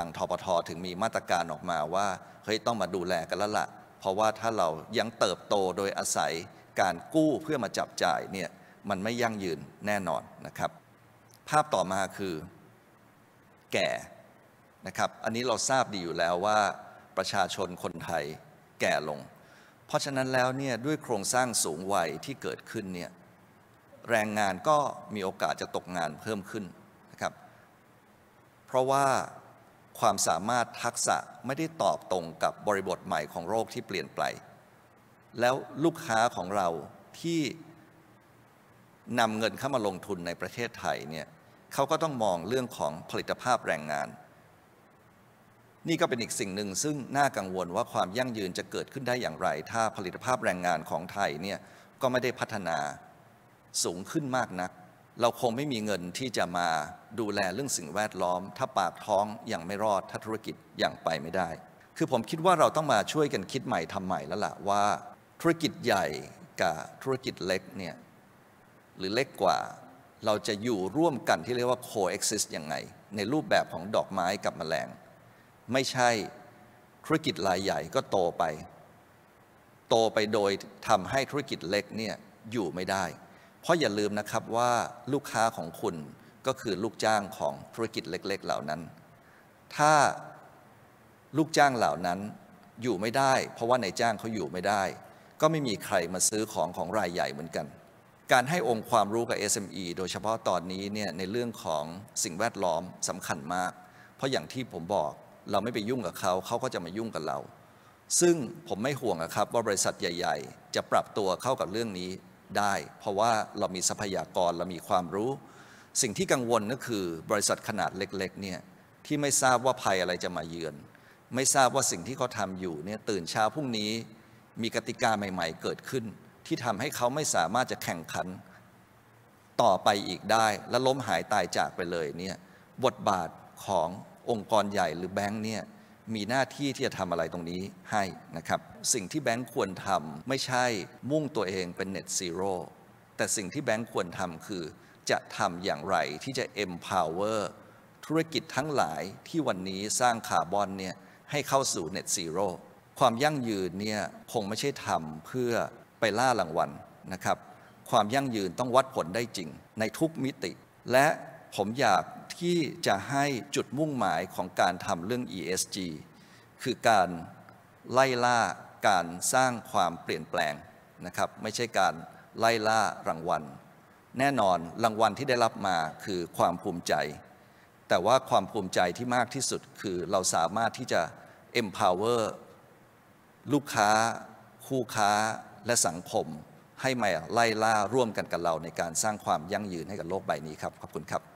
างทปทถึงมีมาตรการออกมาว่า เฮ้ย ต้องมาดูแลกันแล้วละ่ะเพราะว่าถ้าเรายังเติบโตโดยอาศัยการกู้เพื่อมาจับจ่ายเนี่ยมันไม่ยั่งยืนแน่นอนนะครับ ภาพต่อมาคือแก่นะครับ อันนี้เราทราบดีอยู่แล้วว่าประชาชนคนไทยแก่ลง เพราะฉะนั้นแล้วเนี่ยด้วยโครงสร้างสูงวัยที่เกิดขึ้นเนี่ยแรงงานก็มีโอกาสจะตกงานเพิ่มขึ้นนะครับ เพราะว่าความสามารถทักษะไม่ได้ตอบตรงกับบริบทใหม่ของโรคที่เปลี่ยนไปแล้วลูกค้าของเราที่นำเงินเข้ามาลงทุนในประเทศไทยเนี่ยเขาก็ต้องมองเรื่องของผลิตภาพแรงงาน นี่ก็เป็นอีกสิ่งหนึ่งซึ่งน่ากังวลว่าความยั่งยืนจะเกิดขึ้นได้อย่างไร ถ้าผลิตภาพแรงงานของไทยเนี่ยก็ไม่ได้พัฒนาสูงขึ้นมากนักเราคงไม่มีเงินที่จะมาดูแลเรื่องสิ่งแวดล้อม ถ้าปากท้องอย่างไม่รอดถ้าธุรกิจอย่างไปไม่ได้ คือผมคิดว่าเราต้องมาช่วยกันคิดใหม่ทำใหม่แล้วล่ะว่า ธุรกิจใหญ่กับธุรกิจเล็กเนี่ยหรือเล็กกว่าเราจะอยู่ร่วมกันที่เรียกว่า coexist ยังไง ในรูปแบบของดอกไม้กับแมลง ไม่ใช่ธุรกิจรายใหญ่ก็โตไป โตไปโดยทำให้ธุรกิจเล็กเนี่ยอยู่ไม่ได้เพราะอย่าลืมนะครับว่าลูกค้าของคุณก็คือลูกจ้างของธุรกิจเล็ก ๆ เหล่านั้น ถ้าลูกจ้างเหล่านั้นอยู่ไม่ได้ เพราะว่านายจ้างเขาอยู่ไม่ได้ ก็ไม่มีใครมาซื้อของของรายใหญ่เหมือนกัน การให้องค์ความรู้กับ SME โดยเฉพาะตอนนี้เนี่ยในเรื่องของสิ่งแวดล้อมสำคัญมาก เพราะอย่างที่ผมบอกเราไม่ไปยุ่งกับเขาเขาก็จะมายุ่งกับเรา ซึ่งผมไม่ห่วงครับว่าบริษัทใหญ่ ๆ จะปรับตัวเข้ากับเรื่องนี้ได้ เพราะว่าเรามีทรัพยากร เรามีความรู้ สิ่งที่กังวลก็คือบริษัทขนาดเล็กๆเนี่ยที่ไม่ทราบว่าภัยอะไรจะมาเยือน ไม่ทราบว่าสิ่งที่เขาทำอยู่เนี่ยตื่นเช้าพรุ่งนี้มีกติกาใหม่ ๆ เกิดขึ้น ที่ทำให้เขาไม่สามารถจะแข่งขัน ต่อไปอีกได้และล้มหายตายจากไปเลยเนี่ยบทบาทขององค์กรใหญ่หรือแบงค์เนี่ยมีหน้าที่ที่จะทำอะไรตรงนี้ให้นะครับ สิ่งที่แบงค์ควรทำไม่ใช่มุ่งตัวเองเป็น net zero แต่สิ่งที่แบงค์ควรทำคือจะทำอย่างไรที่จะ empower ธุรกิจทั้งหลายที่วันนี้สร้างคาร์บอนเนี่ยให้เข้าสู่ net zero ความยั่งยืนเนี่ย คงไม่ใช่ทำเพื่อไปล่ารางวัลนะครับ ความยั่งยืนต้องวัดผลได้จริงในทุกมิติ และผมอยากที่จะให้จุดมุ่งหมายของการทำเรื่อง ESG คือการไล่ล่าการสร้างความเปลี่ยนแปลงนะครับ ไม่ใช่การไล่ล่ารางวัล แน่นอนรางวัลที่ได้รับมาคือความภูมิใจ แต่ว่าความภูมิใจที่มากที่สุดคือเราสามารถที่จะ empower ลูกค้า คู่ค้าและสังคมให้มาไล่ล่าร่วมกันกับเรา ในการสร้างความยั่งยืนให้กับโลกใบนี้ครับขอบคุณครับ